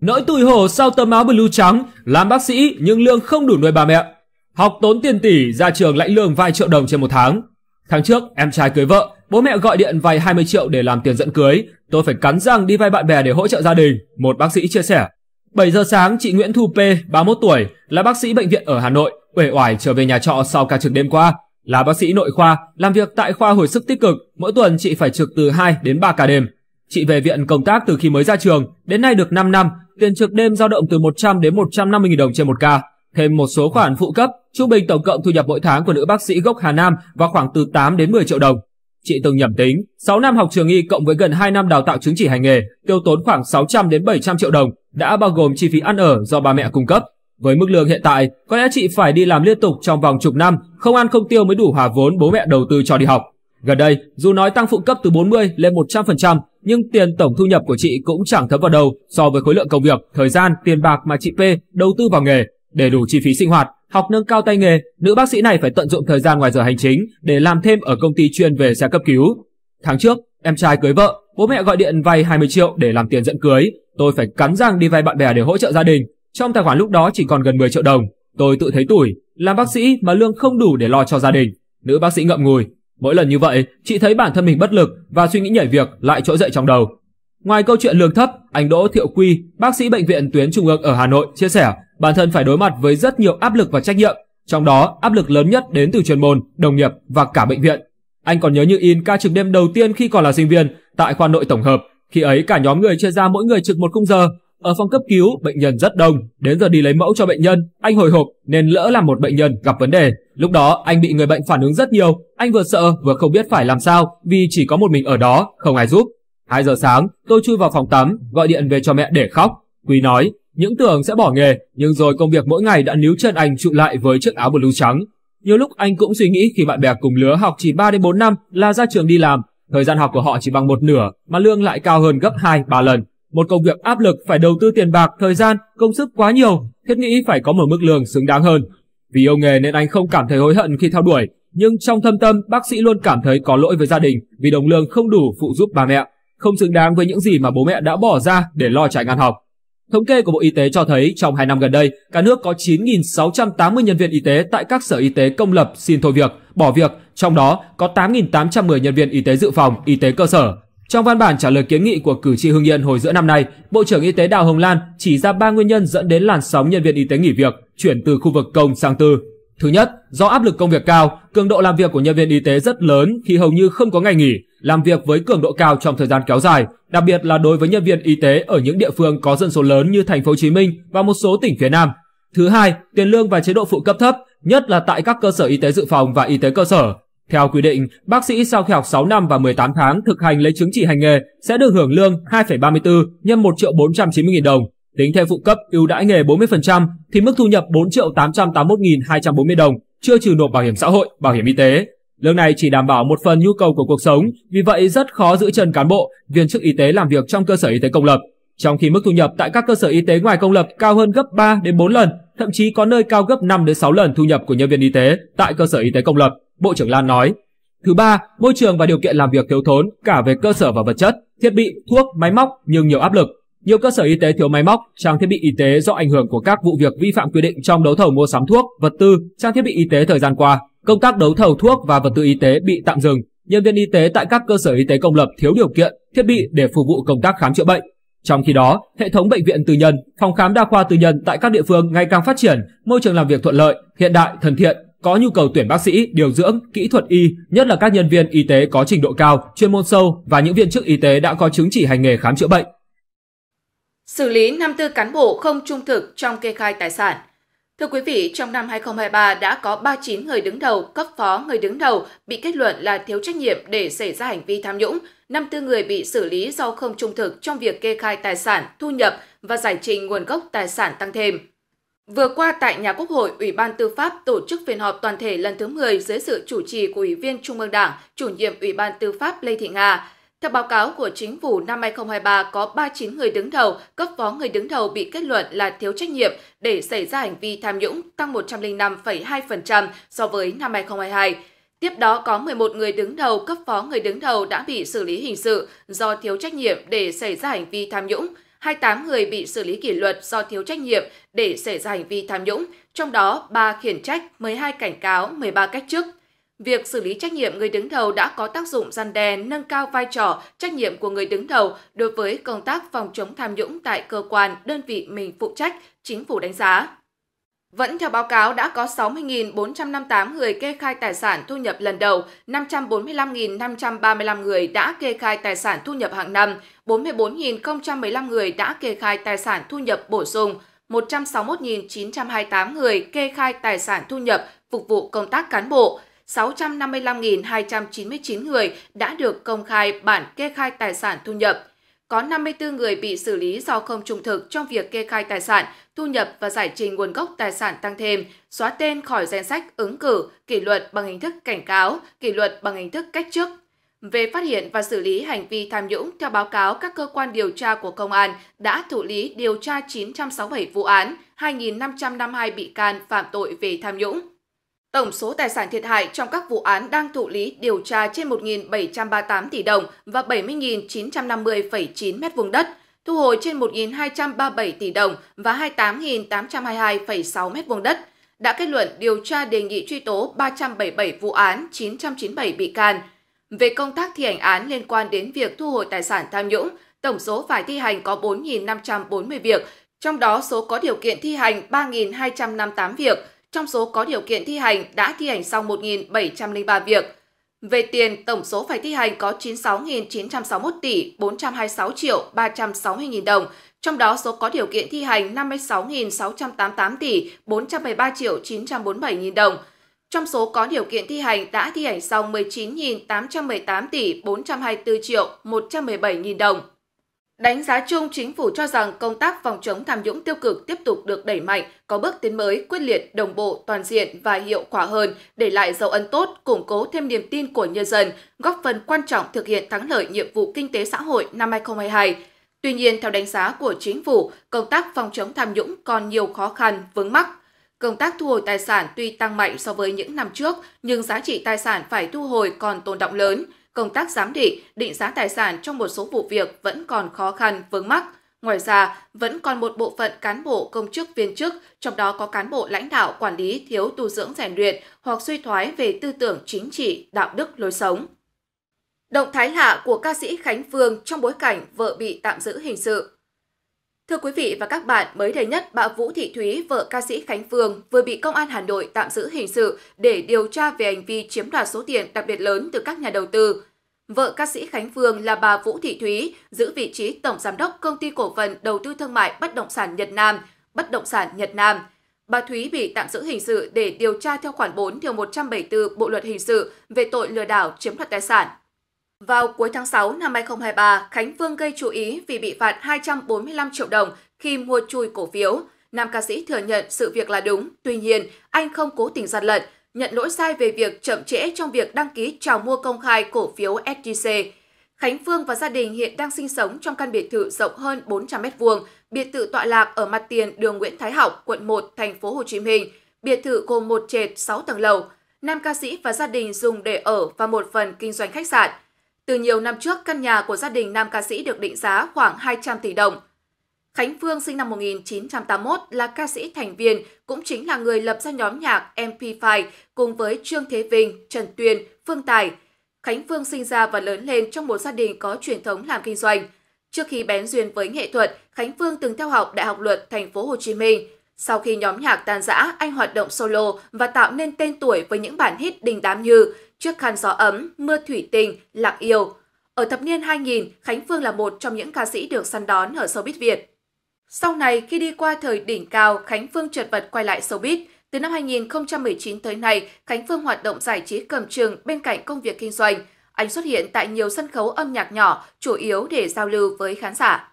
Nỗi tủi hổ sau tấm áo blue trắng làm bác sĩ nhưng lương không đủ nuôi bà mẹ. Học tốn tiền tỷ ra trường lãnh lương vài triệu đồng trên một tháng. Tháng trước em trai cưới vợ, bố mẹ gọi điện vay 20 triệu để làm tiền dẫn cưới. Tôi phải cắn răng đi vay bạn bè để hỗ trợ gia đình, một bác sĩ chia sẻ. 7 giờ sáng chị Nguyễn Thu P, 31 tuổi, là bác sĩ bệnh viện ở Hà Nội, uể oải trở về nhà trọ sau ca trực đêm qua. Là bác sĩ nội khoa, làm việc tại khoa hồi sức tích cực, mỗi tuần chị phải trực từ 2 đến 3 ca đêm. Chị về viện công tác từ khi mới ra trường, đến nay được 5 năm, tiền trực đêm dao động từ 100 đến 150 nghìn đồng trên một ca, thêm một số khoản phụ cấp, trung bình tổng cộng thu nhập mỗi tháng của nữ bác sĩ gốc Hà Nam vào khoảng từ 8 đến 10 triệu đồng. Chị từng nhẩm tính, 6 năm học trường y cộng với gần 2 năm đào tạo chứng chỉ hành nghề, tiêu tốn khoảng 600 đến 700 triệu đồng, đã bao gồm chi phí ăn ở do ba mẹ cung cấp. Với mức lương hiện tại, có lẽ chị phải đi làm liên tục trong vòng chục năm, không ăn không tiêu mới đủ hòa vốn bố mẹ đầu tư cho đi học. Gần đây, dù nói tăng phụ cấp từ 40 lên 100%, nhưng tiền tổng thu nhập của chị cũng chẳng thấm vào đâu so với khối lượng công việc, thời gian, tiền bạc mà chị P đầu tư vào nghề để đủ chi phí sinh hoạt, học nâng cao tay nghề, nữ bác sĩ này phải tận dụng thời gian ngoài giờ hành chính để làm thêm ở công ty chuyên về xe cấp cứu. Tháng trước, em trai cưới vợ, bố mẹ gọi điện vay 20 triệu để làm tiền dẫn cưới, tôi phải cắn răng đi vay bạn bè để hỗ trợ gia đình. Trong tài khoản lúc đó chỉ còn gần 10 triệu đồng, tôi tự thấy tủi, làm bác sĩ mà lương không đủ để lo cho gia đình. Nữ bác sĩ ngậm ngùi, Mỗi lần như vậy, chị thấy bản thân mình bất lực và suy nghĩ nhảy việc lại trỗi dậy trong đầu. Ngoài câu chuyện lương thấp, anh Đỗ Thiệu Quy, bác sĩ bệnh viện tuyến trung ương ở Hà Nội chia sẻ, bản thân phải đối mặt với rất nhiều áp lực và trách nhiệm, trong đó áp lực lớn nhất đến từ chuyên môn, đồng nghiệp và cả bệnh viện. Anh còn nhớ như in ca trực đêm đầu tiên khi còn là sinh viên tại khoa nội tổng hợp, khi ấy cả nhóm người chia ra mỗi người trực một khung giờ, ở phòng cấp cứu, bệnh nhân rất đông, đến giờ đi lấy mẫu cho bệnh nhân, anh hồi hộp nên lỡ làm một bệnh nhân gặp vấn đề. Lúc đó anh bị người bệnh phản ứng rất nhiều, anh vừa sợ vừa không biết phải làm sao vì chỉ có một mình ở đó, không ai giúp. 2 giờ sáng, tôi chui vào phòng tắm, gọi điện về cho mẹ để khóc. Quý nói, những tưởng sẽ bỏ nghề, nhưng rồi công việc mỗi ngày đã níu chân anh trụ lại với chiếc áo blue trắng. Nhiều lúc anh cũng suy nghĩ khi bạn bè cùng lứa học chỉ 3 đến 4 năm là ra trường đi làm, thời gian học của họ chỉ bằng một nửa mà lương lại cao hơn gấp 2 3 lần. Một công việc áp lực phải đầu tư tiền bạc, thời gian, công sức quá nhiều, thiết nghĩ phải có một mức lương xứng đáng hơn. Vì yêu nghề nên anh không cảm thấy hối hận khi theo đuổi, nhưng trong thâm tâm bác sĩ luôn cảm thấy có lỗi với gia đình vì đồng lương không đủ phụ giúp bà mẹ, không xứng đáng với những gì mà bố mẹ đã bỏ ra để lo chạy ăn học. Thống kê của Bộ Y tế cho thấy trong 2 năm gần đây, cả nước có 9.680 nhân viên y tế tại các sở y tế công lập xin thôi việc, bỏ việc, trong đó có 8.810 nhân viên y tế dự phòng, y tế cơ sở, trong văn bản trả lời kiến nghị của cử tri Hưng Yên hồi giữa năm nay, Bộ trưởng Y tế Đào Hồng Lan chỉ ra ba nguyên nhân dẫn đến làn sóng nhân viên y tế nghỉ việc chuyển từ khu vực công sang tư. Thứ nhất, do áp lực công việc cao, cường độ làm việc của nhân viên y tế rất lớn khi hầu như không có ngày nghỉ, làm việc với cường độ cao trong thời gian kéo dài, đặc biệt là đối với nhân viên y tế ở những địa phương có dân số lớn như thành phố Hồ Chí Minh và một số tỉnh phía Nam. Thứ hai, tiền lương và chế độ phụ cấp thấp, nhất là tại các cơ sở y tế dự phòng và y tế cơ sở, theo quy định, bác sĩ sau khi học 6 năm và 18 tháng thực hành lấy chứng chỉ hành nghề sẽ được hưởng lương 2,34 nhân 1 triệu 490 nghìn đồng. Tính theo phụ cấp ưu đãi nghề 40% thì mức thu nhập 4 triệu 881 nghìn 240 đồng, chưa trừ nộp bảo hiểm xã hội, bảo hiểm y tế. Lương này chỉ đảm bảo một phần nhu cầu của cuộc sống, vì vậy rất khó giữ chân cán bộ, viên chức y tế làm việc trong cơ sở y tế công lập. Trong khi mức thu nhập tại các cơ sở y tế ngoài công lập cao hơn gấp 3 đến 4 lần, thậm chí có nơi cao gấp 5 đến 6 lần thu nhập của nhân viên y tế tại cơ sở y tế công lập. Bộ trưởng Lan nói. Thứ ba, môi trường và điều kiện làm việc thiếu thốn cả về cơ sở và vật chất, thiết bị, thuốc, máy móc nhưng nhiều áp lực. Nhiều cơ sở y tế thiếu máy móc, trang thiết bị y tế do ảnh hưởng của các vụ việc vi phạm quy định trong đấu thầu mua sắm thuốc, vật tư, trang thiết bị y tế thời gian qua. Công tác đấu thầu thuốc và vật tư y tế bị tạm dừng. Nhân viên y tế tại các cơ sở y tế công lập thiếu điều kiện, thiết bị để phục vụ công tác khám chữa bệnh. Trong khi đó, hệ thống bệnh viện tư nhân, phòng khám đa khoa tư nhân tại các địa phương ngày càng phát triển, môi trường làm việc thuận lợi, hiện đại, thân thiện, có nhu cầu tuyển bác sĩ, điều dưỡng, kỹ thuật y, nhất là các nhân viên y tế có trình độ cao, chuyên môn sâu và những viên chức y tế đã có chứng chỉ hành nghề khám chữa bệnh. Xử lý 54 cán bộ không trung thực trong kê khai tài sản. Thưa quý vị, trong năm 2023 đã có 39 người đứng đầu, cấp phó người đứng đầu bị kết luận là thiếu trách nhiệm để xảy ra hành vi tham nhũng, 54 người bị xử lý do không trung thực trong việc kê khai tài sản, thu nhập và giải trình nguồn gốc tài sản tăng thêm. Vừa qua tại nhà Quốc hội, Ủy ban Tư pháp tổ chức phiên họp toàn thể lần thứ 10 dưới sự chủ trì của Ủy viên Trung ương Đảng, chủ nhiệm Ủy ban Tư pháp Lê Thị Nga. Theo báo cáo của chính phủ năm 2023 có 39 người đứng đầu, cấp phó người đứng đầu bị kết luận là thiếu trách nhiệm để xảy ra hành vi tham nhũng tăng 105,2% so với năm 2022. Tiếp đó có 11 người đứng đầu, cấp phó người đứng đầu đã bị xử lý hình sự do thiếu trách nhiệm để xảy ra hành vi tham nhũng. 28 người bị xử lý kỷ luật do thiếu trách nhiệm để xảy ra hành vi tham nhũng, trong đó 3 khiển trách, 12 cảnh cáo, 13 cách chức. Việc xử lý trách nhiệm người đứng đầu đã có tác dụng gian đe, nâng cao vai trò, trách nhiệm của người đứng đầu đối với công tác phòng chống tham nhũng tại cơ quan, đơn vị mình phụ trách, chính phủ đánh giá. Vẫn theo báo cáo, đã có 60.458 người kê khai tài sản thu nhập lần đầu, 545.535 người đã kê khai tài sản thu nhập hàng năm, 44.015 người đã kê khai tài sản thu nhập bổ sung, 161.928 người kê khai tài sản thu nhập phục vụ công tác cán bộ, 655.299 người đã được công khai bản kê khai tài sản thu nhập, có 54 người bị xử lý do không trung thực trong việc kê khai tài sản, thu nhập và giải trình nguồn gốc tài sản tăng thêm, xóa tên khỏi danh sách ứng cử, kỷ luật bằng hình thức cảnh cáo, kỷ luật bằng hình thức cách chức. Về phát hiện và xử lý hành vi tham nhũng, theo báo cáo, các cơ quan điều tra của Công an đã thụ lý điều tra 967 vụ án, 2.552 bị can phạm tội về tham nhũng. Tổng số tài sản thiệt hại trong các vụ án đang thụ lý điều tra trên 1.738 tỷ đồng và 70.950,9 m2 đất, thu hồi trên 1.237 tỷ đồng và 28.822,6 m2 đất, đã kết luận điều tra đề nghị truy tố 377 vụ án 997 bị can. Về công tác thi hành án liên quan đến việc thu hồi tài sản tham nhũng, tổng số phải thi hành có 4.540 việc, trong đó số có điều kiện thi hành 3.258 việc, trong số có điều kiện thi hành đã thi hành xong 1.703 việc. Về tiền, tổng số phải thi hành có 96.961 tỷ 426 triệu 360 nghìn đồng, trong đó số có điều kiện thi hành 56.688 tỷ 413 triệu 947 nghìn đồng. Trong số có điều kiện thi hành đã thi hành xong 19.818 tỷ 424 triệu 117 nghìn đồng. Đánh giá chung, chính phủ cho rằng công tác phòng chống tham nhũng tiêu cực tiếp tục được đẩy mạnh, có bước tiến mới, quyết liệt, đồng bộ, toàn diện và hiệu quả hơn, để lại dấu ấn tốt, củng cố thêm niềm tin của nhân dân, góp phần quan trọng thực hiện thắng lợi nhiệm vụ kinh tế xã hội năm 2022. Tuy nhiên, theo đánh giá của chính phủ, công tác phòng chống tham nhũng còn nhiều khó khăn, vướng mắc. Công tác thu hồi tài sản tuy tăng mạnh so với những năm trước, nhưng giá trị tài sản phải thu hồi còn tồn động lớn – công tác giám thị định giá tài sản trong một số vụ việc vẫn còn khó khăn, vướng mắc. Ngoài ra, vẫn còn một bộ phận cán bộ công chức viên chức, trong đó có cán bộ lãnh đạo quản lý thiếu tu dưỡng rèn luyện hoặc suy thoái về tư tưởng chính trị, đạo đức lối sống. Động thái lạ của ca sĩ Khánh Phương trong bối cảnh vợ bị tạm giữ hình sự Thưa quý vị và các bạn, mới đây nhất, bà Vũ Thị Thúy, vợ ca sĩ Khánh Phương, vừa bị Công an Hà Nội tạm giữ hình sự để điều tra về hành vi chiếm đoạt số tiền đặc biệt lớn từ các nhà đầu tư. Vợ ca sĩ Khánh Phương là bà Vũ Thị Thúy, giữ vị trí Tổng Giám đốc Công ty Cổ phần Đầu tư Thương mại Bất động sản Nhật Nam, Bất động sản Nhật Nam. Bà Thúy bị tạm giữ hình sự để điều tra theo khoản 4 điều 174 Bộ Luật Hình sự về tội lừa đảo chiếm đoạt tài sản. Vào cuối tháng 6 năm 2023, Khánh Phương gây chú ý vì bị phạt 245 triệu đồng khi mua chui cổ phiếu. Nam ca sĩ thừa nhận sự việc là đúng, tuy nhiên anh không cố tình gian lận, nhận lỗi sai về việc chậm trễ trong việc đăng ký chào mua công khai cổ phiếu SGC. Khánh Phương và gia đình hiện đang sinh sống trong căn biệt thự rộng hơn 400m2, biệt thự tọa lạc ở mặt tiền đường Nguyễn Thái Học, quận 1, thành phố Hồ Chí Minh. Biệt thự gồm một trệt 6 tầng lầu. Nam ca sĩ và gia đình dùng để ở và một phần kinh doanh khách sạn. Từ nhiều năm trước, căn nhà của gia đình nam ca sĩ được định giá khoảng 200 tỷ đồng. Khánh Phương sinh năm 1981 là ca sĩ thành viên, cũng chính là người lập ra nhóm nhạc MP5 cùng với Trương Thế Vinh, Trần Tuyền, Phương Tài. Khánh Phương sinh ra và lớn lên trong một gia đình có truyền thống làm kinh doanh. Trước khi bén duyên với nghệ thuật, Khánh Phương từng theo học Đại học Luật Thành phố Hồ Chí Minh. Sau khi nhóm nhạc tan rã, anh hoạt động solo và tạo nên tên tuổi với những bản hit đình đám như Trước khăn gió ấm, mưa thủy tình, lặng yêu. Ở thập niên 2000, Khánh Phương là một trong những ca sĩ được săn đón ở showbiz Việt. Sau này, khi đi qua thời đỉnh cao, Khánh Phương trượt vật quay lại showbiz. Từ năm 2019 tới nay, Khánh Phương hoạt động giải trí cầm trường bên cạnh công việc kinh doanh. Anh xuất hiện tại nhiều sân khấu âm nhạc nhỏ, chủ yếu để giao lưu với khán giả.